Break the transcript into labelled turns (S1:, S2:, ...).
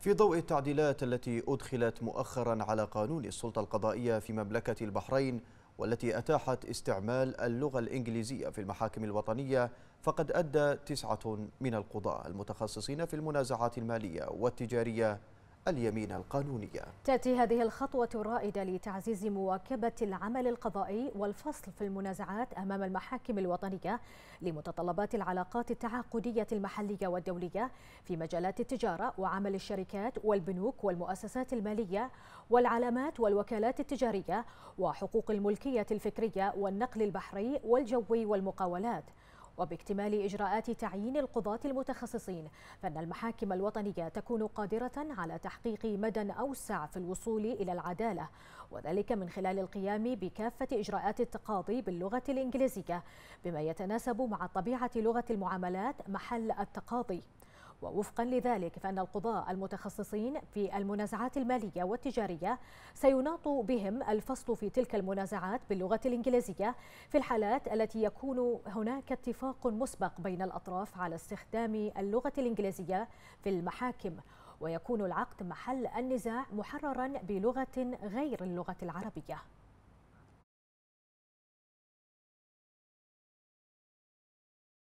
S1: في ضوء التعديلات التي أدخلت مؤخرا على قانون السلطة القضائية في مملكة البحرين والتي أتاحت استعمال اللغة الإنجليزية في المحاكم الوطنية فقد أدى تسعة من القضاة المتخصصين في المنازعات المالية والتجارية اليمين القانونية
S2: تأتي هذه الخطوة الرائدة لتعزيز مواكبة العمل القضائي والفصل في المنازعات أمام المحاكم الوطنية لمتطلبات العلاقات التعاقدية المحلية والدولية في مجالات التجارة وعمل الشركات والبنوك والمؤسسات المالية والعلامات والوكالات التجارية وحقوق الملكية الفكرية والنقل البحري والجوي والمقاولات وباكتمال إجراءات تعيين القضاة المتخصصين فإن المحاكم الوطنية تكون قادرة على تحقيق مدى أوسع في الوصول إلى العدالة وذلك من خلال القيام بكافة إجراءات التقاضي باللغة الإنجليزية بما يتناسب مع طبيعة لغة المعاملات محل التقاضي ووفقا لذلك فأن القضاء المتخصصين في المنازعات المالية والتجارية سيناط بهم الفصل في تلك المنازعات باللغة الإنجليزية في الحالات التي يكون هناك اتفاق مسبق بين الأطراف على استخدام اللغة الإنجليزية في المحاكم ويكون العقد محل النزاع محررا بلغة غير اللغة العربية